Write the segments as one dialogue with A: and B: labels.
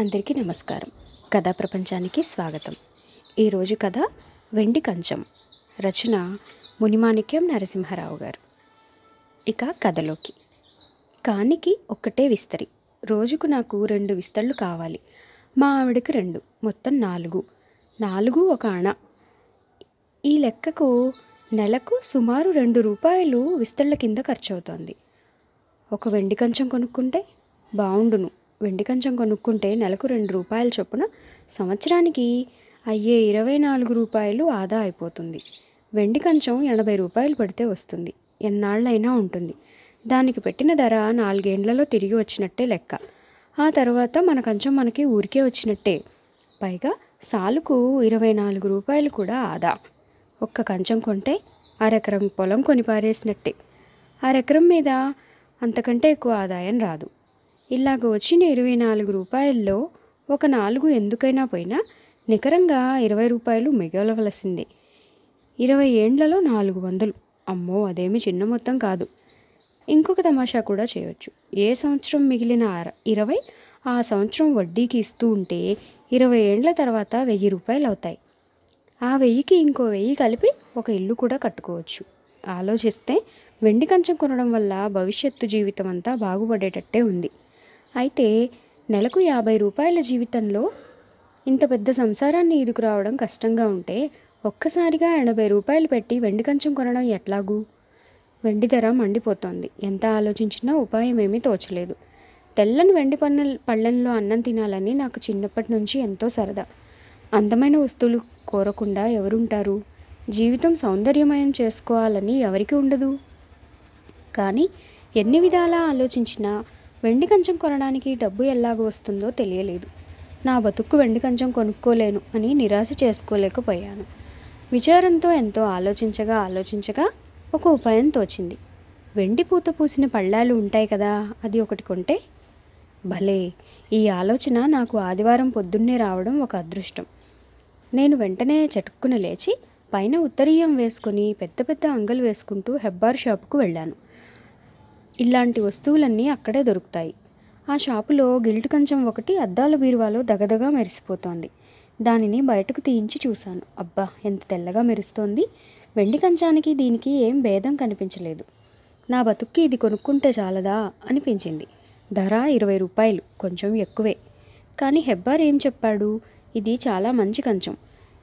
A: అందరికీ నమస్కారం కథా ప్రపంచానికి స్వాగతం ఈరోజు కథ వెండి కంచం రచన మునిమాణిక్యం నరసింహారావు గారు ఇక కథలోకి కానికి ఒక్కటే విస్తరి రోజుకు నాకు రెండు విస్తళ్ళు కావాలి మా ఆవిడకి రెండు మొత్తం నాలుగు నాలుగు ఒక అణ ఈ లెక్కకు నెలకు సుమారు రెండు రూపాయలు విస్తళ్ళ కింద ఖర్చు అవుతుంది ఒక వెండి కంచం కొనుక్కుంటే బాగుండును వెండి కంచం కొనుక్కుంటే నెలకు రెండు రూపాయల చొప్పున సంవత్సరానికి అయ్యే ఇరవై నాలుగు రూపాయలు ఆదా అయిపోతుంది వెండి కంచం ఎనభై రూపాయలు పడితే వస్తుంది ఎన్నాళ్ళైనా ఉంటుంది దానికి పెట్టిన ధర నాలుగేండ్లలో తిరిగి వచ్చినట్టే లెక్క ఆ తర్వాత మన కంచం మనకి ఊరికే వచ్చినట్టే పైగా సాలుకు ఇరవై నాలుగు రూపాయలు కూడా ఆదా ఒక్క కంచం కొంటే అరెకరం పొలం కొనిపారేసినట్టే అరెకరం మీద అంతకంటే ఎక్కువ ఆదాయం రాదు ఇలాగ వచ్చిన ఇరవై నాలుగు రూపాయల్లో ఒక నాలుగు ఎందుకైనా పోయినా నికరంగా ఇరవై రూపాయలు మిగలవలసిందే ఇరవై ఏండ్లలో నాలుగు వందలు అమ్మో అదేమి చిన్న మొత్తం కాదు ఇంకొక తమాషా కూడా చేయొచ్చు ఏ సంవత్సరం మిగిలిన ఇరవై ఆ సంవత్సరం వడ్డీకి ఇస్తూ ఉంటే ఇరవై ఏండ్ల తర్వాత వెయ్యి రూపాయలు అవుతాయి ఆ వెయ్యికి ఇంకో వెయ్యి కలిపి ఒక ఇల్లు కూడా కట్టుకోవచ్చు ఆలోచిస్తే వెండి కంచం కొనడం వల్ల భవిష్యత్తు జీవితం అంతా బాగుపడేటట్టే ఉంది అయితే నెలకు యాభై రూపాయల జీవితంలో ఇంత పెద్ద సంసారాన్ని రావడం కష్టంగా ఉంటే ఒక్కసారిగా ఎనభై రూపాయలు పెట్టి వెండి కంచం కొనడం ఎట్లాగూ వెండి ధర మండిపోతోంది ఎంత ఆలోచించినా ఉపాయం ఏమీ తోచలేదు తెల్లని వెండి పన్న పళ్ళెంలో అన్నం తినాలని నాకు చిన్నప్పటి నుంచి ఎంతో సరదా అందమైన వస్తువులు కోరకుండా ఎవరుంటారు జీవితం సౌందర్యమయం చేసుకోవాలని ఎవరికి ఉండదు కానీ ఎన్ని విధాలా ఆలోచించినా వెండి కంచం కొనడానికి డబ్బు ఎలాగ వస్తుందో తెలియలేదు నా బతుక్కు వెండి కంచం కొనుక్కోలేను అని నిరాశ చేసుకోలేకపోయాను విచారంతో ఎంతో ఆలోచించగా ఆలోచించగా ఒక ఉపాయం తోచింది వెండి పూత పూసిన పళ్ళాలు ఉంటాయి కదా అది ఒకటి కొంటే భలే ఈ ఆలోచన నాకు ఆదివారం పొద్దున్నే రావడం ఒక అదృష్టం నేను వెంటనే చటుక్కున లేచి పైన ఉత్తరీయం వేసుకుని పెద్ద పెద్ద అంగలు వేసుకుంటూ హెబ్బార్ షాపుకు వెళ్ళాను ఇలాంటి వస్తువులన్నీ అక్కడే దొరుకుతాయి ఆ షాపులో గిల్టు కంచం ఒకటి అద్దాల బీరువాలో దగదగా మెరిసిపోతోంది దానిని బయటకు తీయించి చూశాను అబ్బా ఎంత తెల్లగా మెరుస్తోంది వెండి కంచానికి దీనికి ఏం భేదం కనిపించలేదు నా బతుక్కి ఇది కొనుక్కుంటే చాలదా అనిపించింది ధర ఇరవై రూపాయలు కొంచెం ఎక్కువే కానీ హెబ్బార్ ఏం చెప్పాడు ఇది చాలా మంచి కంచం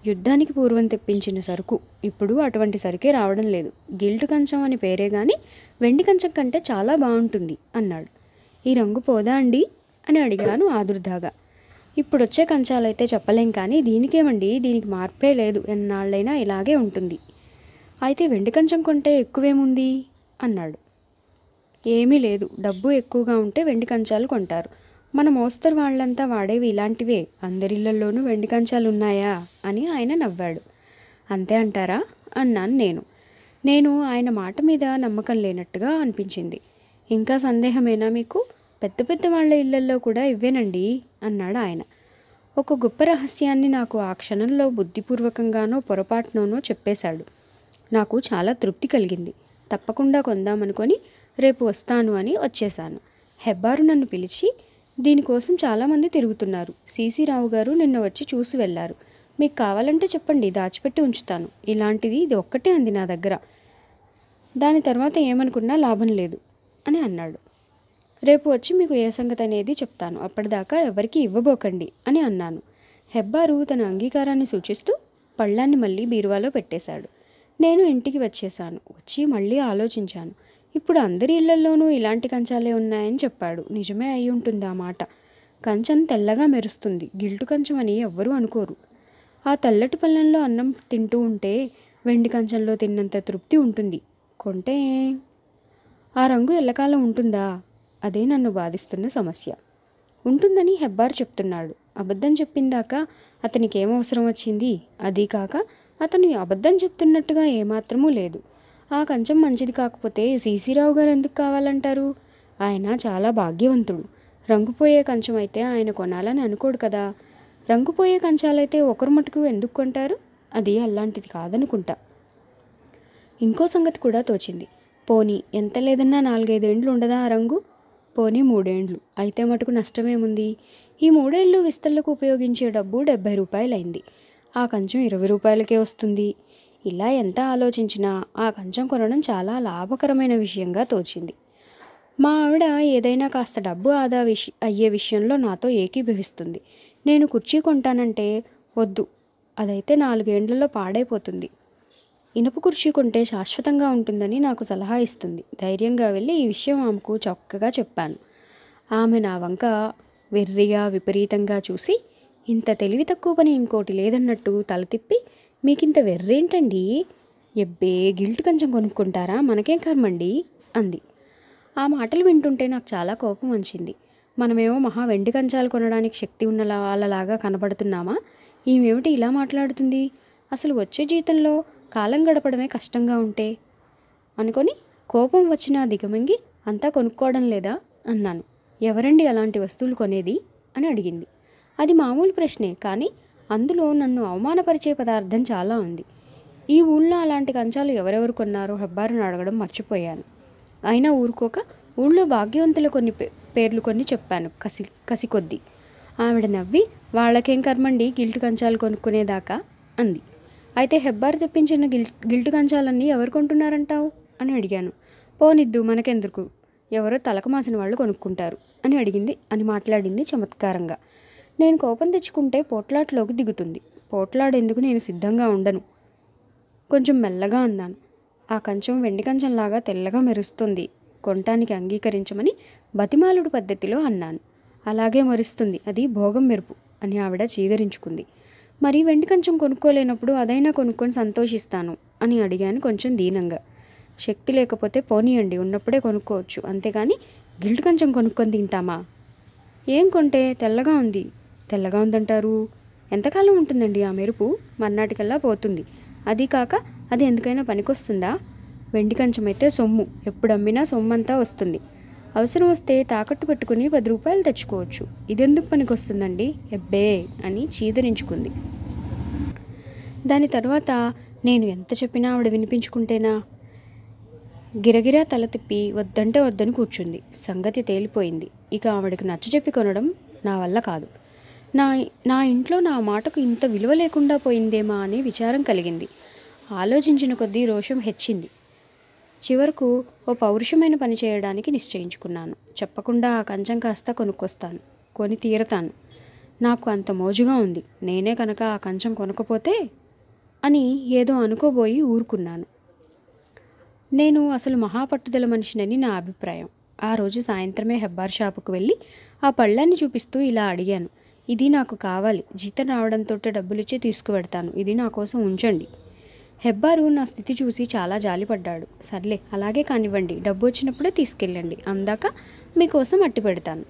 A: యుద్ధానికి పూర్వం తెప్పించిన సరుకు ఇప్పుడు అటువంటి సరుకే రావడం లేదు గిల్ట్ కంచం అని పేరే కానీ వెండి కంచం కంటే చాలా బాగుంటుంది అన్నాడు ఈ రంగు పోదా అండి అని అడిగాను ఆదుర్దాగా ఇప్పుడు వచ్చే కంచాలైతే చెప్పలేం కానీ దీనికేమండి దీనికి మార్పే లేదు ఎన్నాళ్ళైనా ఇలాగే ఉంటుంది అయితే వెండి కంచం కొంటే ఎక్కువేముంది అన్నాడు ఏమీ లేదు డబ్బు ఎక్కువగా ఉంటే వెండి కంచాలు కొంటారు మన మోస్తరు వాళ్ళంతా వాడేవి ఇలాంటివే అందరిళ్లలోనూ వెండి కంచాలు ఉన్నాయా అని ఆయన నవ్వాడు అంతే అంటారా అన్నాను నేను నేను ఆయన మాట మీద నమ్మకం లేనట్టుగా అనిపించింది ఇంకా సందేహమేనా మీకు పెద్ద పెద్ద వాళ్ళ ఇళ్లలో కూడా ఇవ్వేనండి అన్నాడు ఆయన ఒక గొప్ప రహస్యాన్ని నాకు ఆ క్షణంలో బుద్ధిపూర్వకంగానో పొరపాటునోనో చెప్పేశాడు నాకు చాలా తృప్తి కలిగింది తప్పకుండా కొందామనుకొని రేపు వస్తాను అని వచ్చేశాను హెబ్బారు నన్ను పిలిచి దీనికోసం చాలామంది తిరుగుతున్నారు సిసి రావు గారు నిన్న వచ్చి చూసి వెళ్ళారు మీకు కావాలంటే చెప్పండి దాచిపెట్టి ఉంచుతాను ఇలాంటిది ఇది ఒక్కటే అంది నా దగ్గర దాని తర్వాత ఏమనుకున్నా లాభం లేదు అని అన్నాడు రేపు వచ్చి మీకు ఏ సంగతి అనేది చెప్తాను అప్పటిదాకా ఎవరికీ ఇవ్వబోకండి అని అన్నాను హెబ్బారు తన అంగీకారాన్ని సూచిస్తూ పళ్ళాన్ని మళ్ళీ బీరువాలో పెట్టేశాడు నేను ఇంటికి వచ్చేసాను వచ్చి మళ్ళీ ఆలోచించాను ఇప్పుడు అందరి ఇళ్లలోనూ ఇలాంటి కంచాలే ఉన్నాయని చెప్పాడు నిజమే అయి ఉంటుంది ఆ మాట కంచం తెల్లగా మెరుస్తుంది గిల్టు కంచం అని ఎవ్వరూ అనుకోరు ఆ తెల్లటి పళ్ళంలో అన్నం తింటూ ఉంటే వెండి కంచంలో తిన్నంత తృప్తి ఉంటుంది కొంటే ఆ రంగు ఎల్లకాలం ఉంటుందా అదే నన్ను బాధిస్తున్న సమస్య ఉంటుందని హెబ్బార్ చెప్తున్నాడు అబద్ధం చెప్పిందాక అతనికి ఏం అవసరం వచ్చింది అదీ కాక అతను అబద్ధం చెప్తున్నట్టుగా ఏమాత్రమూ లేదు ఆ కంచం మంచిది కాకపోతే సీసీరావు గారు ఎందుకు కావాలంటారు ఆయన చాలా భాగ్యవంతుడు రంగుపోయే కంచం అయితే ఆయన కొనాలని అనుకోడు కదా రంగుపోయే కంచాలైతే ఒకరు మటుకు ఎందుకు కొంటారు అది అలాంటిది కాదనుకుంటా ఇంకో సంగతి కూడా తోచింది పోనీ ఎంత లేదన్నా నాలుగైదేండ్లు ఉండదా ఆ రంగు పోనీ మూడేండ్లు అయితే మటుకు నష్టమేముంది ఈ మూడేళ్ళు విస్తళ్లకు ఉపయోగించే డబ్బు డెబ్బై రూపాయలైంది ఆ కంచం ఇరవై రూపాయలకే వస్తుంది ఇలా ఎంత ఆలోచించినా ఆ కంచం కొనడం చాలా లాభకరమైన విషయంగా తోచింది మా ఆవిడ ఏదైనా కాస్త డబ్బు ఆదా విషయ అయ్యే విషయంలో నాతో ఏకీభవిస్తుంది నేను కుర్చీ కొంటానంటే వద్దు అదైతే నాలుగేండ్లలో పాడైపోతుంది ఇనుప కుర్చీ కొంటే శాశ్వతంగా ఉంటుందని నాకు సలహా ఇస్తుంది ధైర్యంగా వెళ్ళి ఈ విషయం ఆమెకు చక్కగా చెప్పాను ఆమె నా వంక వెర్రిగా విపరీతంగా చూసి ఇంత తెలివి తక్కువ పని ఇంకోటి లేదన్నట్టు తల తిప్పి మీకు ఇంత వెర్రేంటండి ఎబ్బే గిల్ట్ కొంచెం కొనుక్కుంటారా మనకేం కర్మండి అంది ఆ మాటలు వింటుంటే నాకు చాలా కోపం వచ్చింది మనమేమో మహా వెండి కంచాలు కొనడానికి శక్తి ఉన్న వాళ్ళలాగా కనబడుతున్నామా ఈమెమిటి ఇలా మాట్లాడుతుంది అసలు వచ్చే జీతంలో కాలం గడపడమే కష్టంగా ఉంటే అనుకొని కోపం వచ్చిన దిగమింగి అంతా కొనుక్కోవడం లేదా అన్నాను ఎవరండి అలాంటి వస్తువులు కొనేది అని అడిగింది అది మామూలు ప్రశ్నే కానీ అందులో నన్ను అవమానపరిచే పదార్థం చాలా ఉంది ఈ ఊళ్ళో అలాంటి కంచాలు ఎవరెవరు కొన్నారో హెబ్బారును అడగడం మర్చిపోయాను అయినా ఊరుకోక ఊళ్ళో భాగ్యవంతుల కొన్ని పేర్లు కొన్ని చెప్పాను కసి కసి కొద్దీ ఆవిడ నవ్వి వాళ్ళకేం కర్మండి గిల్టు కంచాలు కొనుక్కునేదాకా అంది అయితే హెబ్బారు తెప్పించిన గిల్ గిల్టు కంచాలన్నీ ఎవరు కొంటున్నారంటావు అని అడిగాను పోనిద్దు మనకెందుకు ఎవరో తలకు మాసిన వాళ్ళు కొనుక్కుంటారు అని అడిగింది అని మాట్లాడింది చమత్కారంగా నేను కోపం తెచ్చుకుంటే పోట్లాట్లోకి దిగుతుంది పోట్లాడేందుకు నేను సిద్ధంగా ఉండను కొంచెం మెల్లగా అన్నాను ఆ కంచం వెండి కంచంలాగా తెల్లగా మెరుస్తుంది కొనటానికి అంగీకరించమని బతిమాలుడు పద్ధతిలో అన్నాను అలాగే మెరుస్తుంది అది భోగం మెరుపు అని ఆవిడ చీదరించుకుంది మరి వెండి కంచం కొనుక్కోలేనప్పుడు అదైనా కొనుక్కొని సంతోషిస్తాను అని అడిగాను కొంచెం దీనంగా శక్తి లేకపోతే పోనీయండి ఉన్నప్పుడే కొనుక్కోవచ్చు అంతేగాని గిల్ట్ కంచం కొనుక్కొని తింటామా ఏం కొంటే తెల్లగా ఉంది తెల్లగా ఉందంటారు ఎంతకాలం ఉంటుందండి ఆ మెరుపు మర్నాటికల్లా పోతుంది అది కాక అది ఎందుకైనా పనికొస్తుందా వెండి కంచమైతే సొమ్ము ఎప్పుడు అమ్మినా సొమ్మంతా వస్తుంది అవసరం వస్తే తాకట్టు పెట్టుకుని పది రూపాయలు తెచ్చుకోవచ్చు ఇదెందుకు పనికొస్తుందండి ఎబ్బే అని చీదరించుకుంది దాని తర్వాత నేను ఎంత చెప్పినా ఆవిడ వినిపించుకుంటేనా గిరగిరా తల తిప్పి వద్దంటే వద్దని కూర్చుంది సంగతి తేలిపోయింది ఇక ఆవిడకు చెప్పి కొనడం నా వల్ల కాదు నా నా ఇంట్లో నా మాటకు ఇంత విలువ లేకుండా పోయిందేమా అనే విచారం కలిగింది ఆలోచించిన కొద్దీ రోషం హెచ్చింది చివరకు ఓ పౌరుషమైన పని చేయడానికి నిశ్చయించుకున్నాను చెప్పకుండా ఆ కంచం కాస్త కొనుక్కొస్తాను కొని తీరతాను నాకు అంత మోజుగా ఉంది నేనే కనుక ఆ కంచం కొనకపోతే అని ఏదో అనుకోబోయి ఊరుకున్నాను నేను అసలు మహాపట్టుదల మనిషినని నా అభిప్రాయం ఆ రోజు సాయంత్రమే హెబ్బార్ షాపుకు వెళ్ళి ఆ పళ్ళాన్ని చూపిస్తూ ఇలా అడిగాను ఇది నాకు కావాలి జీతం రావడంతో డబ్బులిచ్చి తీసుకువెడతాను ఇది నా కోసం ఉంచండి హెబ్బారు నా స్థితి చూసి చాలా జాలిపడ్డాడు సర్లే అలాగే కానివ్వండి డబ్బు వచ్చినప్పుడే తీసుకెళ్ళండి అందాక మీకోసం అట్టి పెడతాను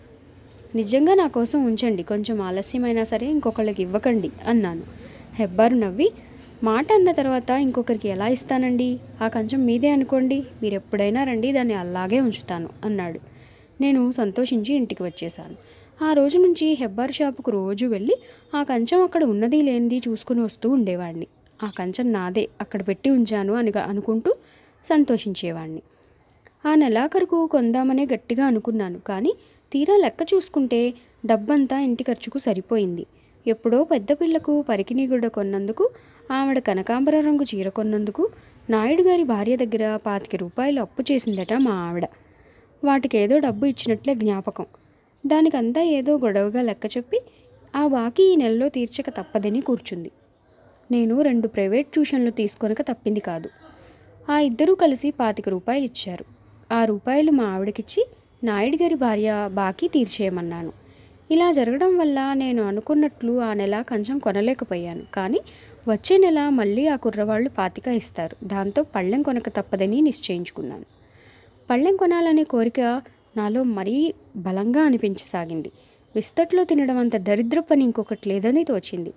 A: నిజంగా నా కోసం ఉంచండి కొంచెం ఆలస్యమైనా సరే ఇంకొకళ్ళకి ఇవ్వకండి అన్నాను హెబ్బారు నవ్వి మాట అన్న తర్వాత ఇంకొకరికి ఎలా ఇస్తానండి ఆ కంచం మీదే అనుకోండి మీరు ఎప్పుడైనా రండి దాన్ని అలాగే ఉంచుతాను అన్నాడు నేను సంతోషించి ఇంటికి వచ్చేసాను ఆ రోజు నుంచి హెబ్బార్ షాపుకు రోజు వెళ్ళి ఆ కంచం అక్కడ ఉన్నది లేనిది చూసుకుని వస్తూ ఉండేవాడిని ఆ కంచం నాదే అక్కడ పెట్టి ఉంచాను అని అనుకుంటూ సంతోషించేవాడిని ఆ నెలాఖరుకు కొందామనే గట్టిగా అనుకున్నాను కానీ తీరా లెక్క చూసుకుంటే డబ్బంతా ఇంటి ఖర్చుకు సరిపోయింది ఎప్పుడో పెద్ద పిల్లకు పరికినీగుడ కొన్నందుకు ఆవిడ కనకాంబర రంగు చీర కొన్నందుకు నాయుడు గారి భార్య దగ్గర పాతిక రూపాయలు అప్పు చేసిందట మా ఆవిడ వాటికేదో డబ్బు ఇచ్చినట్లే జ్ఞాపకం దానికంతా ఏదో గొడవగా లెక్క చెప్పి ఆ బాకీ ఈ నెలలో తీర్చక తప్పదని కూర్చుంది నేను రెండు ప్రైవేట్ ట్యూషన్లు తీసుకొనక తప్పింది కాదు ఆ ఇద్దరూ కలిసి పాతిక రూపాయలు ఇచ్చారు ఆ రూపాయలు మా ఆవిడకిచ్చి నాయుడు గారి భార్య బాకీ తీర్చేయమన్నాను ఇలా జరగడం వల్ల నేను అనుకున్నట్లు ఆ నెల కొంచెం కొనలేకపోయాను కానీ వచ్చే నెల మళ్ళీ ఆ కుర్రవాళ్ళు పాతిక ఇస్తారు దాంతో పళ్ళెం కొనక తప్పదని నిశ్చయించుకున్నాను పళ్ళెం కొనాలనే కోరిక నాలో మరీ బలంగా అనిపించసాగింది విస్తట్లో తినడం అంత దరిద్ర పని ఇంకొకటి లేదని తోచింది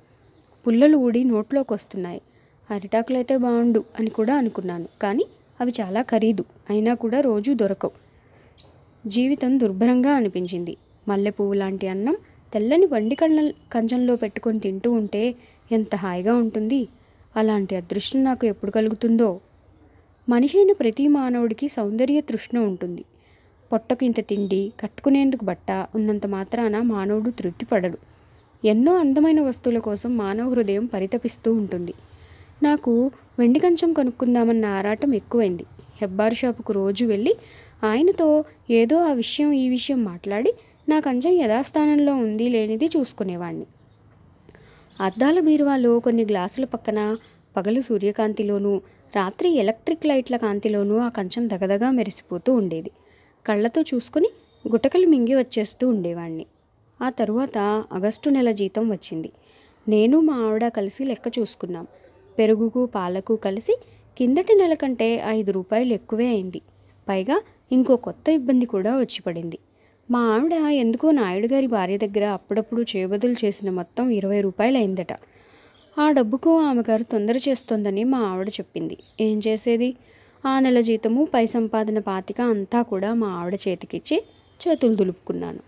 A: పుల్లలు ఊడి నోట్లోకి వస్తున్నాయి అరిటాకులైతే బాగుండు అని కూడా అనుకున్నాను కానీ అవి చాలా ఖరీదు అయినా కూడా రోజూ దొరకవు జీవితం దుర్భరంగా అనిపించింది మల్లెపువ్వు లాంటి అన్నం తెల్లని వండి కళ్ళ కంచంలో పెట్టుకొని తింటూ ఉంటే ఎంత హాయిగా ఉంటుంది అలాంటి అదృష్టం నాకు ఎప్పుడు కలుగుతుందో మనిషైన ప్రతి మానవుడికి సౌందర్య తృష్ణ ఉంటుంది పొట్టకు ఇంత తిండి కట్టుకునేందుకు బట్ట ఉన్నంత మాత్రాన మానవుడు తృప్తిపడడు ఎన్నో అందమైన వస్తువుల కోసం మానవ హృదయం పరితపిస్తూ ఉంటుంది నాకు వెండి కంచం కనుక్కుందామన్న ఆరాటం ఎక్కువైంది హెబ్బారు షాపుకు రోజు వెళ్ళి ఆయనతో ఏదో ఆ విషయం ఈ విషయం మాట్లాడి నా కంచం యథాస్థానంలో ఉంది లేనిది చూసుకునేవాడిని అద్దాల బీరువాలో కొన్ని గ్లాసుల పక్కన పగలు సూర్యకాంతిలోనూ రాత్రి ఎలక్ట్రిక్ లైట్ల కాంతిలోనూ ఆ కంచం దగదగా మెరిసిపోతూ ఉండేది కళ్ళతో చూసుకుని గుటకలు మింగి వచ్చేస్తూ ఉండేవాణ్ణి ఆ తరువాత ఆగస్టు నెల జీతం వచ్చింది నేను మా ఆవిడ కలిసి లెక్క చూసుకున్నాం పెరుగుకు పాలకు కలిసి కిందటి నెల కంటే ఐదు రూపాయలు ఎక్కువే అయింది పైగా ఇంకో కొత్త ఇబ్బంది కూడా వచ్చి పడింది మా ఆవిడ ఎందుకో నాయుడు గారి భార్య దగ్గర అప్పుడప్పుడు చేబదులు చేసిన మొత్తం ఇరవై రూపాయలు అయిందట ఆ డబ్బుకు ఆమె గారు తొందర చేస్తోందని మా ఆవిడ చెప్పింది ఏం చేసేది ఆ నెల జీతము పై సంపాదన పాతిక అంతా కూడా మా ఆవిడ చేతికిచ్చి చేతులు దులుపుకున్నాను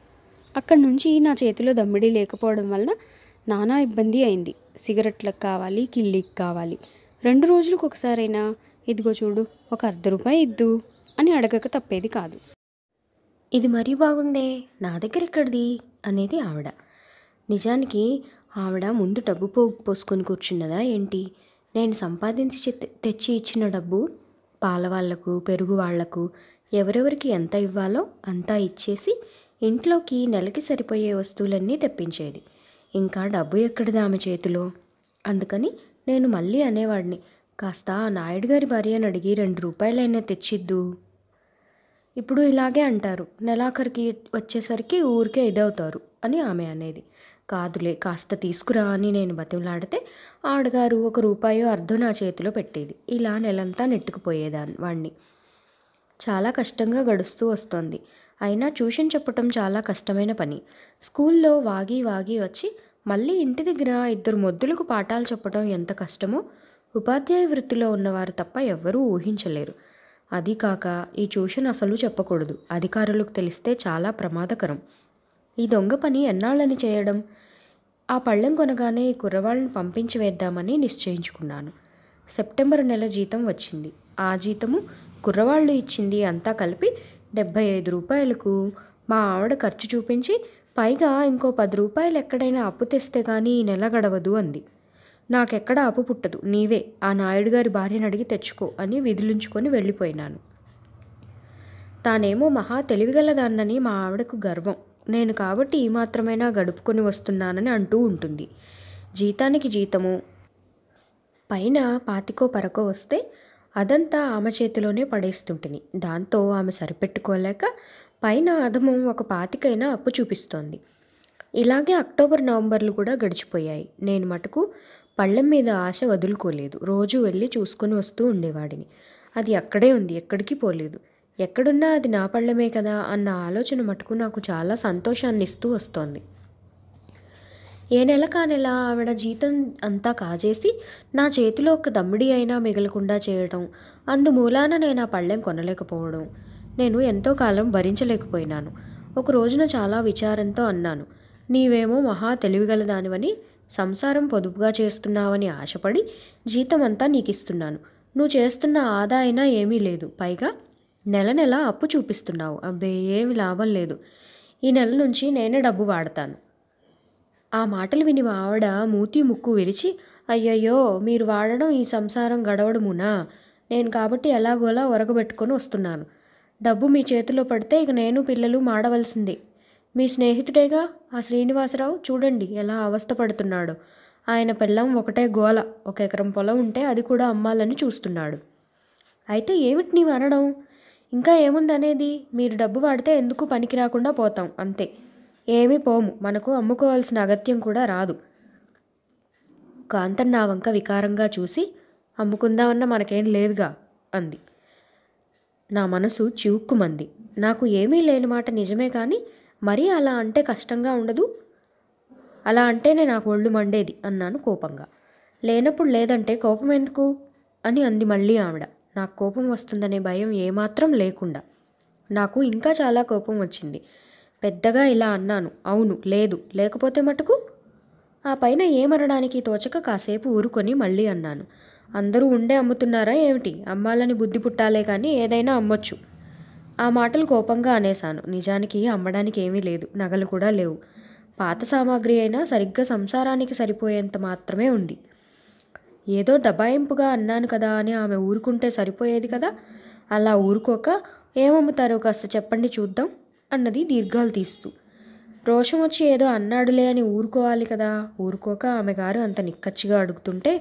A: అక్కడి నుంచి నా చేతిలో దమ్మిడి లేకపోవడం వలన నానా ఇబ్బంది అయింది సిగరెట్లకు కావాలి కిల్లీకి కావాలి రెండు రోజులకు ఒకసారైనా ఇదిగో చూడు ఒక అర్ధ రూపాయి ఇద్దు అని అడగక తప్పేది కాదు ఇది మరీ బాగుందే నా దగ్గర ఎక్కడిది అనేది ఆవిడ నిజానికి ఆవిడ ముందు డబ్బు పోసుకొని కూర్చున్నదా ఏంటి నేను సంపాదించి తెచ్చి ఇచ్చిన డబ్బు పాల వాళ్లకు పెరుగు వాళ్లకు ఎవరెవరికి ఎంత ఇవ్వాలో అంతా ఇచ్చేసి ఇంట్లోకి నెలకి సరిపోయే వస్తువులన్నీ తెప్పించేది ఇంకా డబ్బు ఎక్కడిది ఆమె చేతిలో అందుకని నేను మళ్ళీ అనేవాడిని కాస్త ఆ నాయుడు గారి భార్యను అడిగి రెండు రూపాయలైనా తెచ్చిద్దు ఇప్పుడు ఇలాగే అంటారు నెలాఖరికి వచ్చేసరికి ఊరికే ఇదవుతారు అని ఆమె అనేది కాదులే కాస్త తీసుకురా అని నేను బతిమలాడితే ఆడగారు ఒక రూపాయో అర్ధం నా చేతిలో పెట్టేది ఇలా నెలంతా నెట్టుకుపోయేదాన్ని వాణ్ణి చాలా కష్టంగా గడుస్తూ వస్తోంది అయినా ట్యూషన్ చెప్పటం చాలా కష్టమైన పని స్కూల్లో వాగి వాగి వచ్చి మళ్ళీ ఇంటి దగ్గర ఇద్దరు మొద్దులకు పాఠాలు చెప్పడం ఎంత కష్టమో ఉపాధ్యాయ వృత్తిలో ఉన్నవారు తప్ప ఎవ్వరూ ఊహించలేరు అది కాక ఈ ట్యూషన్ అసలు చెప్పకూడదు అధికారులకు తెలిస్తే చాలా ప్రమాదకరం ఈ దొంగ పని ఎన్నాళ్ళని చేయడం ఆ పళ్ళెం కొనగానే ఈ కుర్రవాళ్ళని పంపించి వేద్దామని నిశ్చయించుకున్నాను సెప్టెంబర్ నెల జీతం వచ్చింది ఆ జీతము కుర్రవాళ్ళు ఇచ్చింది అంతా కలిపి డెబ్భై ఐదు రూపాయలకు మా ఆవిడ ఖర్చు చూపించి పైగా ఇంకో పది రూపాయలు ఎక్కడైనా అప్పు తెస్తే కానీ ఈ నెల గడవదు అంది నాకెక్కడ అప్పు పుట్టదు నీవే ఆ నాయుడు గారి భార్యను అడిగి తెచ్చుకో అని విధులుంచుకొని వెళ్ళిపోయినాను తానేమో మహా తెలివిగలదాన్నని మా ఆవిడకు గర్వం నేను కాబట్టి ఈ మాత్రమైనా గడుపుకొని వస్తున్నానని అంటూ ఉంటుంది జీతానికి జీతము పైన పాతికో పరకో వస్తే అదంతా ఆమె చేతిలోనే పడేస్తుంటుంది దాంతో ఆమె సరిపెట్టుకోలేక పైన అదము ఒక పాతికైనా అప్పు చూపిస్తోంది ఇలాగే అక్టోబర్ నవంబర్లు కూడా గడిచిపోయాయి నేను మటుకు పళ్ళెం మీద ఆశ వదులుకోలేదు రోజు వెళ్ళి చూసుకొని వస్తూ ఉండేవాడిని అది అక్కడే ఉంది ఎక్కడికి పోలేదు ఎక్కడున్నా అది నా పళ్ళమే కదా అన్న ఆలోచన మటుకు నాకు చాలా సంతోషాన్ని ఇస్తూ వస్తోంది ఏ నెల కానెల ఆవిడ జీతం అంతా కాజేసి నా చేతిలో ఒక దమ్మిడి అయినా మిగలకుండా చేయడం అందుమూలాన నేను ఆ పళ్ళెం కొనలేకపోవడం నేను ఎంతో కాలం భరించలేకపోయినాను ఒక రోజున చాలా విచారంతో అన్నాను నీవేమో మహా తెలివిగలదానివని సంసారం పొదుపుగా చేస్తున్నావని ఆశపడి జీతం అంతా నీకిస్తున్నాను నువ్వు చేస్తున్న ఆదా అయినా ఏమీ లేదు పైగా నెల నెల అప్పు చూపిస్తున్నావు అబ్బే ఏమి లాభం లేదు ఈ నెల నుంచి నేనే డబ్బు వాడతాను ఆ మాటలు విని మా ఆవిడ మూతి ముక్కు విరిచి అయ్యయ్యో మీరు వాడడం ఈ సంసారం గడవడమునా నేను కాబట్టి ఎలాగోలా ఒరగబెట్టుకొని వస్తున్నాను డబ్బు మీ చేతిలో పడితే ఇక నేను పిల్లలు మాడవలసిందే మీ స్నేహితుడేగా ఆ శ్రీనివాసరావు చూడండి ఎలా అవస్థపడుతున్నాడు ఆయన పిల్లం ఒకటే గోల ఒక ఎకరం పొలం ఉంటే అది కూడా అమ్మాలని చూస్తున్నాడు అయితే ఏమిటి నీవు అనడం ఇంకా ఏముందనేది మీరు డబ్బు వాడితే ఎందుకు పనికి రాకుండా పోతాం అంతే ఏమీ పోము మనకు అమ్ముకోవాల్సిన అగత్యం కూడా రాదు కాంతన్న నా వంక వికారంగా చూసి అమ్ముకుందామన్న మనకేం లేదుగా అంది నా మనసు చివుక్కుమంది నాకు ఏమీ లేని మాట నిజమే కానీ మరీ అలా అంటే కష్టంగా ఉండదు అలా అంటేనే నాకు ఒళ్ళు మండేది అన్నాను కోపంగా లేనప్పుడు లేదంటే కోపం ఎందుకు అని అంది మళ్ళీ ఆవిడ నాకు కోపం వస్తుందనే భయం ఏమాత్రం లేకుండా నాకు ఇంకా చాలా కోపం వచ్చింది పెద్దగా ఇలా అన్నాను అవును లేదు లేకపోతే మటుకు ఆ పైన ఏమనడానికి తోచక కాసేపు ఊరుకొని మళ్ళీ అన్నాను అందరూ ఉండే అమ్ముతున్నారా ఏమిటి అమ్మాలని బుద్ధి పుట్టాలే కానీ ఏదైనా అమ్మొచ్చు ఆ మాటలు కోపంగా అనేశాను నిజానికి అమ్మడానికి ఏమీ లేదు నగలు కూడా లేవు పాత సామాగ్రి అయినా సరిగ్గా సంసారానికి సరిపోయేంత మాత్రమే ఉంది ఏదో డబాయింపుగా అన్నాను కదా అని ఆమె ఊరుకుంటే సరిపోయేది కదా అలా ఊరుకోక ఏమమ్ముతారో కాస్త చెప్పండి చూద్దాం అన్నది దీర్ఘాలు తీస్తూ రోషం వచ్చి ఏదో అన్నాడులే అని ఊరుకోవాలి కదా ఊరుకోక ఆమె గారు అంత నిక్కచ్చిగా అడుగుతుంటే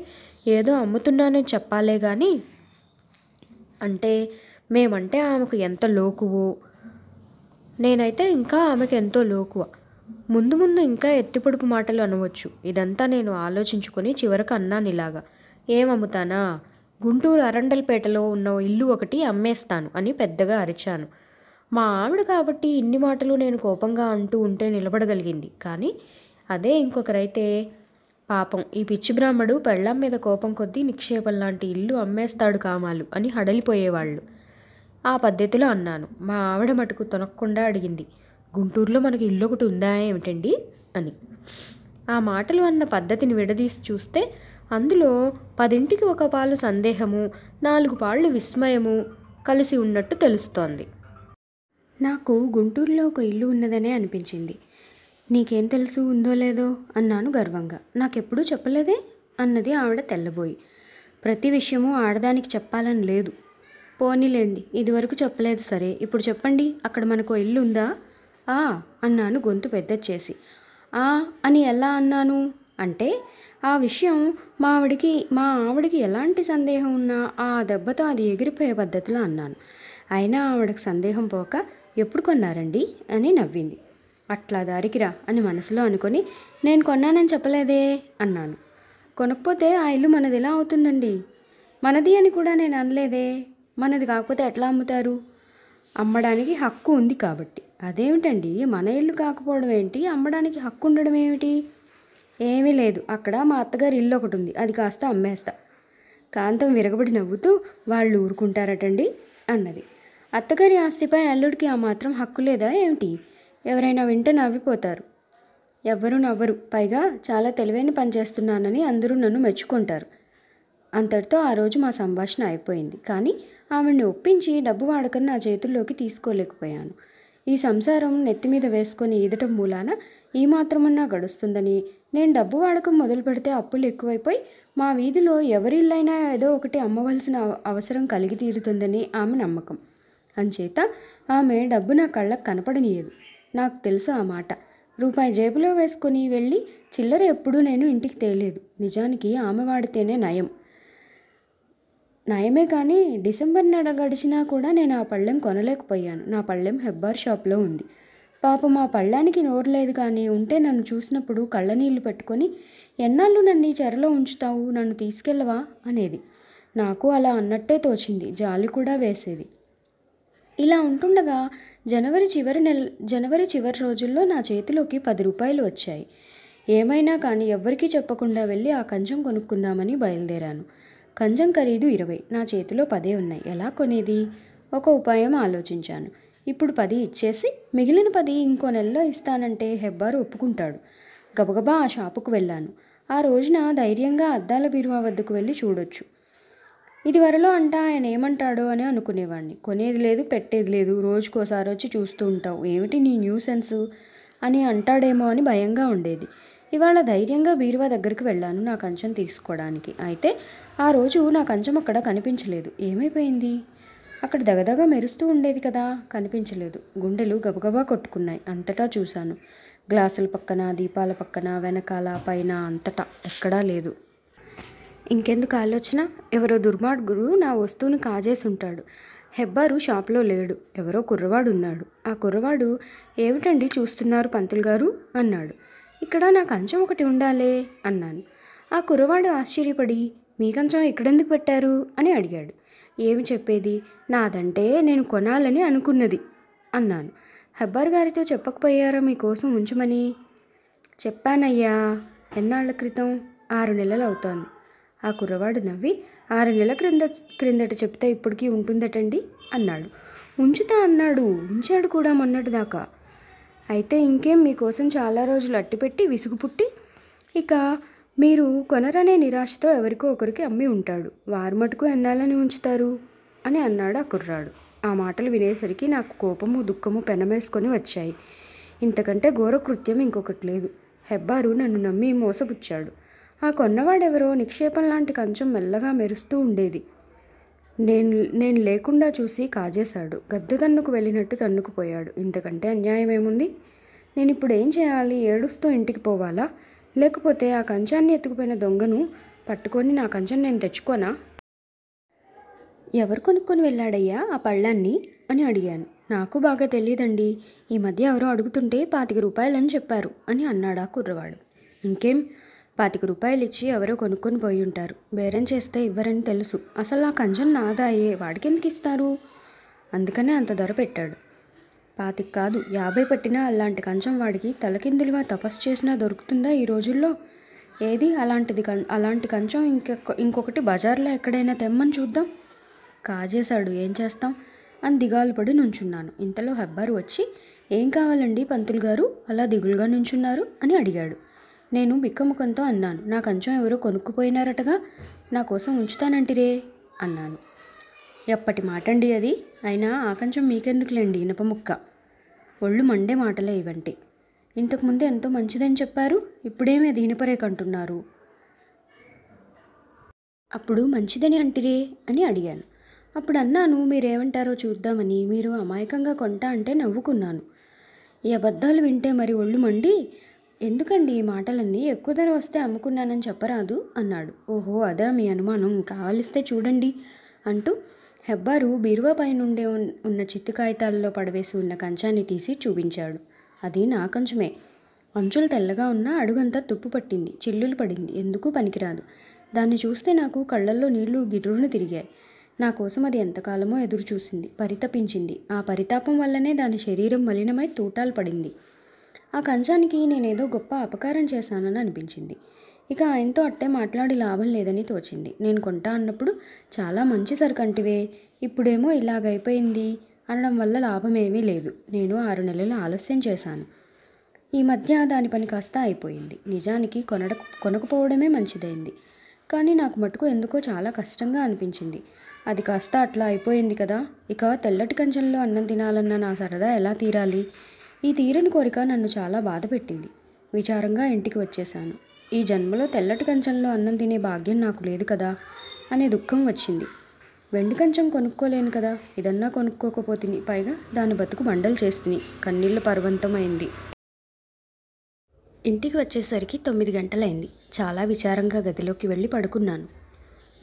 A: ఏదో అమ్ముతున్నానని చెప్పాలే కానీ అంటే మేమంటే ఆమెకు ఎంత లోకువో నేనైతే ఇంకా ఆమెకు ఎంతో లోకువా ముందు ముందు ఇంకా ఎత్తిపొడుపు మాటలు అనవచ్చు ఇదంతా నేను ఆలోచించుకొని చివరకు అన్నాను ఇలాగా ఏమమ్ముతానా గుంటూరు అరండల్పేటలో ఉన్న ఇల్లు ఒకటి అమ్మేస్తాను అని పెద్దగా అరిచాను మా ఆవిడ కాబట్టి ఇన్ని మాటలు నేను కోపంగా అంటూ ఉంటే నిలబడగలిగింది కానీ అదే ఇంకొకరైతే పాపం ఈ పిచ్చి బ్రాహ్మడు పెళ్ళాం మీద కోపం కొద్దీ నిక్షేపం లాంటి ఇల్లు అమ్మేస్తాడు కామాలు అని హడలిపోయేవాళ్ళు ఆ పద్ధతిలో అన్నాను మా ఆవిడ మటుకు తొనక్కుండా అడిగింది గుంటూరులో మనకి ఇల్లు ఒకటి ఉందా ఏమిటండి అని ఆ మాటలు అన్న పద్ధతిని విడదీసి చూస్తే అందులో పదింటికి ఒక పాలు సందేహము నాలుగు పాళ్ళు విస్మయము కలిసి ఉన్నట్టు తెలుస్తోంది నాకు గుంటూరులో ఒక ఇల్లు ఉన్నదనే అనిపించింది నీకేం తెలుసు ఉందో లేదో అన్నాను గర్వంగా నాకెప్పుడూ చెప్పలేదే అన్నది ఆవిడ తెల్లబోయి ప్రతి విషయము ఆడదానికి చెప్పాలని లేదు పోనీలేండి ఇదివరకు చెప్పలేదు సరే ఇప్పుడు చెప్పండి అక్కడ మనకు ఇల్లు ఉందా ఆ అన్నాను గొంతు పెద్ద చేసి ఆ అని ఎలా అన్నాను అంటే ఆ విషయం మా ఆవిడికి మా ఆవిడికి ఎలాంటి సందేహం ఉన్నా ఆ దెబ్బతో అది ఎగిరిపోయే పద్ధతిలో అన్నాను అయినా ఆవిడకి సందేహం పోక ఎప్పుడు కొన్నారండి అని నవ్వింది అట్లా దారికిరా అని మనసులో అనుకొని నేను కొన్నానని చెప్పలేదే అన్నాను కొనకపోతే ఆ ఇల్లు మనది ఎలా అవుతుందండి మనది అని కూడా నేను అనలేదే మనది కాకపోతే ఎట్లా అమ్ముతారు అమ్మడానికి హక్కు ఉంది కాబట్టి అదేమిటండి మన ఇల్లు కాకపోవడం ఏంటి అమ్మడానికి హక్కు ఉండడం ఏమిటి ఏమీ లేదు అక్కడ మా అత్తగారి ఇల్లు ఒకటి ఉంది అది కాస్త అమ్మేస్తా కాంతం విరగబడి నవ్వుతూ వాళ్ళు ఊరుకుంటారటండి అన్నది అత్తగారి ఆస్తిపై అల్లుడికి ఆ మాత్రం హక్కు లేదా ఏమిటి ఎవరైనా వింటే నవ్విపోతారు ఎవ్వరూ నవ్వరు పైగా చాలా తెలివైన పని చేస్తున్నానని అందరూ నన్ను మెచ్చుకుంటారు అంతటితో ఆ రోజు మా సంభాషణ అయిపోయింది కానీ ఆవిడ్ని ఒప్పించి డబ్బు వాడకని నా చేతుల్లోకి తీసుకోలేకపోయాను ఈ సంసారం నెత్తి మీద వేసుకొని ఈదటం మూలాన ఈ మాత్రమన్నా గడుస్తుందని నేను డబ్బు వాడకం మొదలు పెడితే అప్పులు ఎక్కువైపోయి మా వీధిలో ఎవరిల్లైనా ఏదో ఒకటి అమ్మవలసిన అవసరం కలిగి తీరుతుందని ఆమె నమ్మకం అంచేత ఆమె డబ్బు నా కళ్ళకు కనపడనీయదు నాకు తెలుసు ఆ మాట రూపాయి జేబులో వేసుకొని వెళ్ళి చిల్లర ఎప్పుడూ నేను ఇంటికి తేలేదు నిజానికి ఆమె వాడితేనే నయం నయమే కానీ డిసెంబర్ నెల గడిచినా కూడా నేను ఆ పళ్ళెం కొనలేకపోయాను నా పళ్ళెం హెబ్బార్ షాప్లో ఉంది పాపం ఆ పళ్ళానికి నోరు లేదు కానీ ఉంటే నన్ను చూసినప్పుడు కళ్ళనీళ్ళు పెట్టుకొని ఎన్నాళ్ళు నన్ను ఈ చెరలో ఉంచుతావు నన్ను తీసుకెళ్ళవా అనేది నాకు అలా అన్నట్టే తోచింది జాలి కూడా వేసేది ఇలా ఉంటుండగా జనవరి చివరి నెల జనవరి చివరి రోజుల్లో నా చేతిలోకి పది రూపాయలు వచ్చాయి ఏమైనా కానీ ఎవ్వరికీ చెప్పకుండా వెళ్ళి ఆ కంచం కొనుక్కుందామని బయలుదేరాను కంజం ఖరీదు ఇరవై నా చేతిలో పదే ఉన్నాయి ఎలా కొనేది ఒక ఉపాయం ఆలోచించాను ఇప్పుడు పది ఇచ్చేసి మిగిలిన పది ఇంకో నెలలో ఇస్తానంటే హెబ్బారు ఒప్పుకుంటాడు గబగబా ఆ షాపుకు వెళ్ళాను ఆ రోజున ధైర్యంగా అద్దాల బీరువా వద్దకు వెళ్ళి చూడొచ్చు ఇది వరలో అంట ఆయన ఏమంటాడో అని అనుకునేవాడిని కొనేది లేదు పెట్టేది లేదు రోజుకోసారి వచ్చి చూస్తూ ఉంటావు ఏమిటి నీ న్యూసెన్స్ అని అంటాడేమో అని భయంగా ఉండేది ఇవాళ ధైర్యంగా బీరువా దగ్గరికి వెళ్ళాను నా కంచెం తీసుకోవడానికి అయితే ఆ రోజు నా కంచం అక్కడ కనిపించలేదు ఏమైపోయింది అక్కడ దగదగా మెరుస్తూ ఉండేది కదా కనిపించలేదు గుండెలు గబగబా కొట్టుకున్నాయి అంతటా చూశాను గ్లాసుల పక్కన దీపాల పక్కన వెనకాల పైన అంతటా ఎక్కడా లేదు ఇంకెందుకు ఆలోచన ఎవరో దుర్మార్గుడు నా వస్తువుని కాజేసి ఉంటాడు హెబ్బారు షాప్లో లేడు ఎవరో కుర్రవాడు ఉన్నాడు ఆ కుర్రవాడు ఏమిటండి చూస్తున్నారు పంతులు గారు అన్నాడు ఇక్కడ నా కంచం ఒకటి ఉండాలే అన్నాను ఆ కుర్రవాడు ఆశ్చర్యపడి మీ కంచం ఎక్కడెందుకు పెట్టారు అని అడిగాడు ఏమి చెప్పేది నాదంటే నేను కొనాలని అనుకున్నది అన్నాను హెబ్బార్ గారితో చెప్పకపోయారా మీకోసం ఉంచమని చెప్పానయ్యా ఎన్నాళ్ల క్రితం ఆరు నెలలు అవుతాను ఆ కుర్రవాడు నవ్వి ఆరు నెలల క్రింద క్రిందట చెప్తే ఇప్పటికీ ఉంటుందటండి అన్నాడు ఉంచుతా అన్నాడు ఉంచాడు కూడా మొన్నటి దాకా అయితే ఇంకేం మీకోసం చాలా రోజులు అట్టిపెట్టి విసుగు పుట్టి ఇక మీరు కొనరనే నిరాశతో ఎవరికో ఒకరికి అమ్మి ఉంటాడు వారు మటుకు ఎన్నాలని ఉంచుతారు అని అన్నాడు ఆ కుర్రాడు ఆ మాటలు వినేసరికి నాకు కోపము దుఃఖము పెనమేసుకొని వచ్చాయి ఇంతకంటే ఘోర కృత్యం ఇంకొకటి లేదు హెబ్బారు నన్ను నమ్మి మోసపుచ్చాడు ఆ కొన్నవాడెవరో నిక్షేపం లాంటి కంచం మెల్లగా మెరుస్తూ ఉండేది నేను నేను లేకుండా చూసి కాజేశాడు గద్దె తన్నుకు వెళ్ళినట్టు తన్నుకుపోయాడు ఇంతకంటే అన్యాయం ఏముంది నేను ఇప్పుడు ఏం చేయాలి ఏడుస్తూ ఇంటికి పోవాలా లేకపోతే ఆ కంచాన్ని ఎత్తుకుపోయిన దొంగను పట్టుకొని నా కంచాన్ని నేను తెచ్చుకోనా ఎవరు కొనుక్కొని వెళ్ళాడయ్యా ఆ పళ్ళాన్ని అని అడిగాను నాకు బాగా తెలియదండి ఈ మధ్య ఎవరో అడుగుతుంటే పాతిక రూపాయలని చెప్పారు అని అన్నాడా కుర్రవాడు ఇంకేం పాతిక రూపాయలు ఇచ్చి ఎవరో కొనుక్కొని పోయి ఉంటారు బేరం చేస్తే ఇవ్వరని తెలుసు అసలు ఆ కంచం నాదాయే వాడికి ఎందుకు ఇస్తారు అందుకనే అంత ధర పెట్టాడు పాతిక కాదు యాభై పట్టినా అలాంటి కంచం వాడికి తలకిందులుగా తపస్సు చేసినా దొరుకుతుందా ఈ రోజుల్లో ఏది అలాంటిది కం అలాంటి కంచం ఇంకొక ఇంకొకటి బజార్లో ఎక్కడైనా తెమ్మని చూద్దాం కాజేశాడు ఏం చేస్తాం అని దిగాలు పడి నుంచున్నాను ఇంతలో హెబ్బారు వచ్చి ఏం కావాలండి పంతులు గారు అలా దిగులుగా నుంచున్నారు అని అడిగాడు నేను బిక్కముఖంతో అన్నాను నా కంచం ఎవరో కొనుక్కుపోయినారటగా నా కోసం ఉంచుతానంటిరే అన్నాను ఎప్పటి మాటండి అది అయినా ఆ కంచం మీకెందుకులేండి ఇనప ముక్క ఒళ్ళు మండే మాటలే ఇవంటే ఇంతకుముందు ఎంతో మంచిదని చెప్పారు ఇప్పుడేమే దీనిపరేక్ అంటున్నారు అప్పుడు మంచిదని అంటిరే అని అడిగాను అప్పుడు అన్నాను మీరేమంటారో చూద్దామని మీరు అమాయకంగా కొంటా అంటే నవ్వుకున్నాను ఈ అబద్ధాలు వింటే మరి ఒళ్ళు మండి ఎందుకండి ఈ మాటలన్నీ ఎక్కువ ధర వస్తే అమ్ముకున్నానని చెప్పరాదు అన్నాడు ఓహో అదా మీ అనుమానం కావలిస్తే చూడండి అంటూ హెబ్బారు బీరువాపై నుండే ఉన్న చిత్తు కాగితాలలో పడవేసి ఉన్న కంచాన్ని తీసి చూపించాడు అది నా కంచమే అంచులు తెల్లగా ఉన్న అడుగంతా తుప్పు పట్టింది చిల్లులు పడింది ఎందుకు పనికిరాదు దాన్ని చూస్తే నాకు కళ్ళల్లో నీళ్లు గిర్రును తిరిగాయి నా కోసం అది ఎంతకాలమో ఎదురు చూసింది పరితపించింది ఆ పరితాపం వల్లనే దాని శరీరం మలినమై తూటాలు పడింది ఆ కంచానికి నేనేదో గొప్ప అపకారం చేశానని అనిపించింది ఇక ఆయనతో అట్టే మాట్లాడి లాభం లేదని తోచింది నేను కొంటా అన్నప్పుడు చాలా మంచి సరుకంటివే ఇప్పుడేమో ఇలాగైపోయింది అనడం వల్ల లాభం ఏమీ లేదు నేను ఆరు నెలలు ఆలస్యం చేశాను ఈ మధ్య దాని పని కాస్త అయిపోయింది నిజానికి కొనడ కొనకపోవడమే మంచిదైంది కానీ నాకు మటుకు ఎందుకో చాలా కష్టంగా అనిపించింది అది కాస్త అట్లా అయిపోయింది కదా ఇక తెల్లటి కంచంలో అన్నం తినాలన్న నా సరదా ఎలా తీరాలి ఈ తీరని కోరిక నన్ను చాలా బాధ పెట్టింది విచారంగా ఇంటికి వచ్చేశాను ఈ జన్మలో తెల్లటి కంచంలో అన్నం తినే భాగ్యం నాకు లేదు కదా అనే దుఃఖం వచ్చింది వెండి కంచం కొనుక్కోలేను కదా ఇదన్నా కొనుక్కోకపోతిని పైగా దాని బతుకు బండలు చేస్తుంది కన్నీళ్ళు పర్వంతమైంది ఇంటికి వచ్చేసరికి తొమ్మిది గంటలైంది చాలా విచారంగా గదిలోకి వెళ్ళి పడుకున్నాను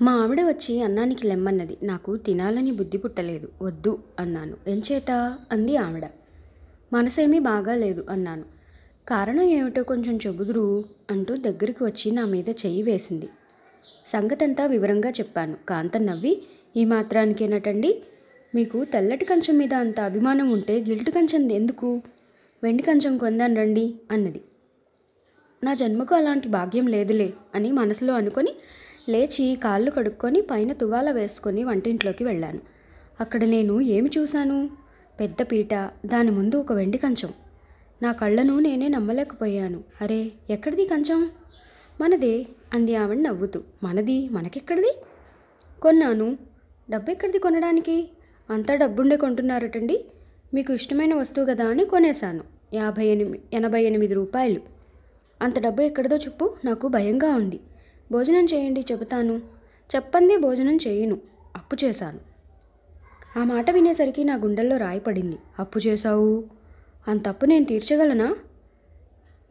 A: మా ఆవిడ వచ్చి అన్నానికి లెమ్మన్నది నాకు తినాలని బుద్ధి పుట్టలేదు వద్దు అన్నాను ఎంచేత అంది ఆవిడ మనసేమీ బాగాలేదు అన్నాను కారణం ఏమిటో కొంచెం చెబుదురు అంటూ దగ్గరికి వచ్చి నా మీద చెయ్యి వేసింది సంగతంతా వివరంగా చెప్పాను కాంతం నవ్వి ఈ మాత్రానికేనటండి మీకు తెల్లటి కంచం మీద అంత అభిమానం ఉంటే గిల్ట్ కంచం ఎందుకు వెండి కంచం కొందాను రండి అన్నది నా జన్మకు అలాంటి భాగ్యం లేదులే అని మనసులో అనుకొని లేచి కాళ్ళు కడుక్కొని పైన తువాల వేసుకొని వంటింట్లోకి వెళ్ళాను అక్కడ నేను ఏమి చూశాను పెద్ద పీట దాని ముందు ఒక వెండి కంచం నా కళ్ళను నేనే నమ్మలేకపోయాను అరే ఎక్కడిది కంచం మనదే అంది ఆవిడ నవ్వుతూ మనది మనకెక్కడిది కొన్నాను డబ్బు ఎక్కడిది కొనడానికి అంతా డబ్బుండే కొంటున్నారటండి మీకు ఇష్టమైన వస్తువు కదా అని కొనేశాను యాభై ఎనిమిది ఎనభై ఎనిమిది రూపాయలు అంత డబ్బు ఎక్కడదో చెప్పు నాకు భయంగా ఉంది భోజనం చేయండి చెబుతాను చెప్పంది భోజనం చేయను అప్పు చేశాను ఆ మాట వినేసరికి నా గుండెల్లో రాయపడింది అప్పు చేశావు అంతప్పు నేను తీర్చగలనా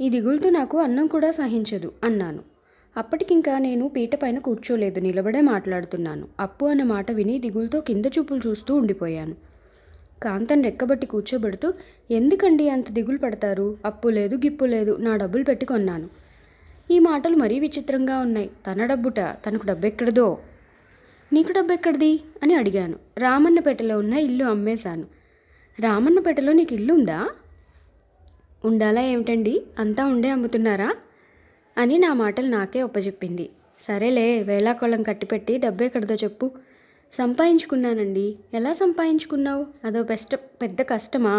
A: ఈ దిగులుతో నాకు అన్నం కూడా సహించదు అన్నాను అప్పటికింకా నేను పీట పైన కూర్చోలేదు నిలబడే మాట్లాడుతున్నాను అప్పు అన్న మాట విని దిగులుతో కింద చూపులు చూస్తూ ఉండిపోయాను కాంతను రెక్కబట్టి కూర్చోబెడుతూ ఎందుకండి అంత దిగులు పడతారు అప్పు లేదు గిప్పు లేదు నా డబ్బులు పెట్టి కొన్నాను ఈ మాటలు మరీ విచిత్రంగా ఉన్నాయి తన డబ్బుట తనకు డబ్బెక్కడదో నీకు డబ్బెక్కడిది అని అడిగాను రామన్నపేటలో ఉన్న ఇల్లు అమ్మేశాను రామన్నపేటలో నీకు ఇల్లుందా ఉండాలా ఏమిటండి అంతా ఉండే అమ్ముతున్నారా అని నా మాటలు నాకే ఒప్పజెప్పింది సరేలే వేలాకొలం కట్టిపెట్టి డబ్బు ఎక్కడదో చెప్పు సంపాదించుకున్నానండి ఎలా సంపాదించుకున్నావు అదో బెస్ట్ పెద్ద కష్టమా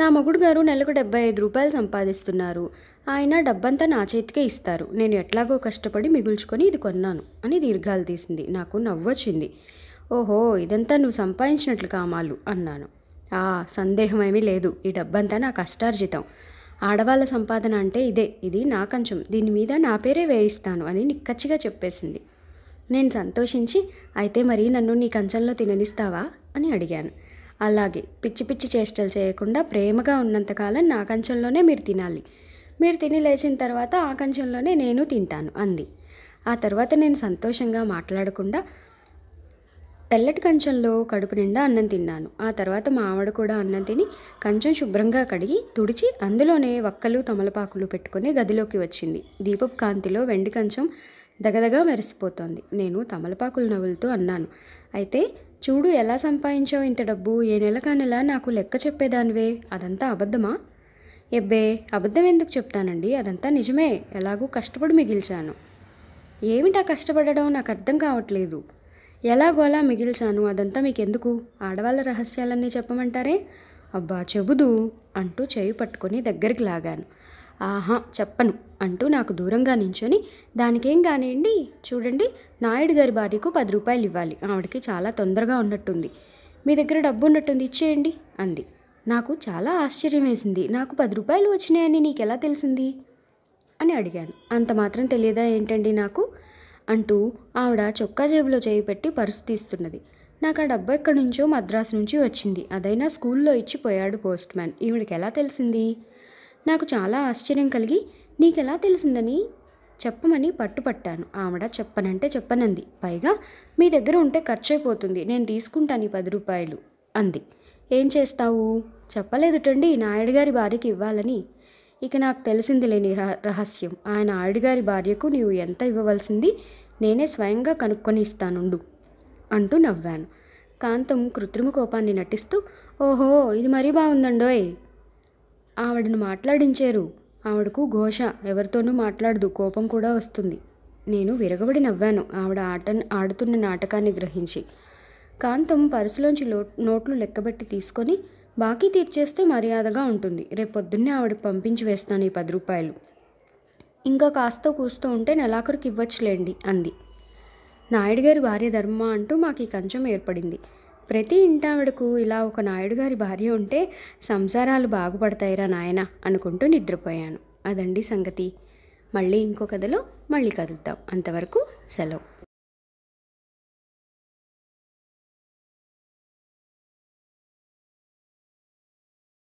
A: నా మొగుడు గారు నెలకు డెబ్బై ఐదు రూపాయలు సంపాదిస్తున్నారు ఆయన డబ్బంతా నా చేతికే ఇస్తారు నేను ఎట్లాగో కష్టపడి మిగుల్చుకొని ఇది కొన్నాను అని దీర్ఘాలు తీసింది నాకు నవ్వొచ్చింది ఓహో ఇదంతా నువ్వు సంపాదించినట్లు కామాలు అన్నాను ఆ సందేహమేమీ లేదు ఈ డబ్బంతా నా కష్టార్జితం ఆడవాళ్ళ సంపాదన అంటే ఇదే ఇది నా కంచం దీని మీద నా పేరే వేయిస్తాను అని నిక్కచ్చిగా చెప్పేసింది నేను సంతోషించి అయితే మరి నన్ను నీ కంచంలో తిననిస్తావా అని అడిగాను అలాగే పిచ్చి పిచ్చి చేష్టలు చేయకుండా ప్రేమగా ఉన్నంతకాలం నా కంచంలోనే మీరు తినాలి మీరు తిని లేచిన తర్వాత ఆ కంచంలోనే నేను తింటాను అంది ఆ తర్వాత నేను సంతోషంగా మాట్లాడకుండా తెల్లటి కంచంలో కడుపు నిండా అన్నం తిన్నాను ఆ తర్వాత మా ఆవిడ కూడా అన్నం తిని కంచం శుభ్రంగా కడిగి తుడిచి అందులోనే వక్కలు తమలపాకులు పెట్టుకుని గదిలోకి వచ్చింది దీపపు కాంతిలో వెండి కంచం దగదగా మెరిసిపోతోంది నేను తమలపాకులు నవ్వులతో అన్నాను అయితే చూడు ఎలా సంపాదించావు ఇంత డబ్బు ఏ నెల నెల నాకు లెక్క చెప్పేదానివే అదంతా అబద్ధమా ఎబ్బే అబద్ధం ఎందుకు చెప్తానండి అదంతా నిజమే ఎలాగూ కష్టపడి మిగిల్చాను ఏమిటా కష్టపడడం నాకు అర్థం కావట్లేదు ఎలాగోలా మిగిల్చాను అదంతా మీకెందుకు ఆడవాళ్ళ రహస్యాలన్నీ చెప్పమంటారే అబ్బా చెబుదు అంటూ చేయి పట్టుకొని దగ్గరికి లాగాను ఆహా చెప్పను అంటూ నాకు దూరంగా నించొని దానికేం కానివ్వండి చూడండి నాయుడు గారి భార్యకు పది రూపాయలు ఇవ్వాలి ఆవిడకి చాలా తొందరగా ఉన్నట్టుంది మీ దగ్గర డబ్బు ఉన్నట్టుంది ఇచ్చేయండి అంది నాకు చాలా ఆశ్చర్యం వేసింది నాకు పది రూపాయలు వచ్చినాయని నీకెలా తెలిసింది అని అడిగాను అంత మాత్రం తెలియదా ఏంటండి నాకు అంటూ ఆవిడ చొక్కా జేబులో చేయి పెట్టి పరుసు తీస్తున్నది నాకు ఆ డబ్బు ఎక్కడి నుంచో మద్రాసు నుంచి వచ్చింది అదైనా స్కూల్లో ఇచ్చిపోయాడు పోస్ట్ మ్యాన్ ఈవిడికి ఎలా తెలిసింది నాకు చాలా ఆశ్చర్యం కలిగి నీకెలా తెలిసిందని చెప్పమని పట్టుపట్టాను ఆవిడ చెప్పనంటే చెప్పనంది పైగా మీ దగ్గర ఉంటే ఖర్చు అయిపోతుంది నేను తీసుకుంటాను ఈ పది రూపాయలు అంది ఏం చేస్తావు చెప్పలేదుటండి నాయుడు గారి భార్యకి ఇవ్వాలని ఇక నాకు తెలిసింది లేని రహస్యం ఆయన ఆడిగారి భార్యకు నీవు ఎంత ఇవ్వవలసింది నేనే స్వయంగా కనుక్కొని ఇస్తానుండు అంటూ నవ్వాను కాంతం కృత్రిమ కోపాన్ని నటిస్తూ ఓహో ఇది మరీ బాగుందండోయ్ ఆవిడను మాట్లాడించారు ఆవిడకు ఘోష ఎవరితోనూ మాట్లాడదు కోపం కూడా వస్తుంది నేను విరగబడి నవ్వాను ఆవిడ ఆట ఆడుతున్న నాటకాన్ని గ్రహించి కాంతం పరుసులోంచి లో నోట్లు లెక్కబెట్టి తీసుకొని బాకీ తీర్చేస్తే మర్యాదగా ఉంటుంది రేపు పొద్దున్నే ఆవిడకి పంపించి వేస్తాను ఈ పది రూపాయలు ఇంకా కాస్త కూస్తూ ఉంటే నెలాఖరికి ఇవ్వచ్చులేండి అంది నాయుడు గారి భార్య ధర్మ అంటూ మాకు ఈ కంచం ఏర్పడింది ప్రతి ఇంటావిడకు ఇలా ఒక నాయుడు గారి భార్య ఉంటే సంసారాలు బాగుపడతాయిరా నాయన అనుకుంటూ నిద్రపోయాను అదండి సంగతి మళ్ళీ ఇంకో కథలో మళ్ళీ కదుద్దాం అంతవరకు సెలవు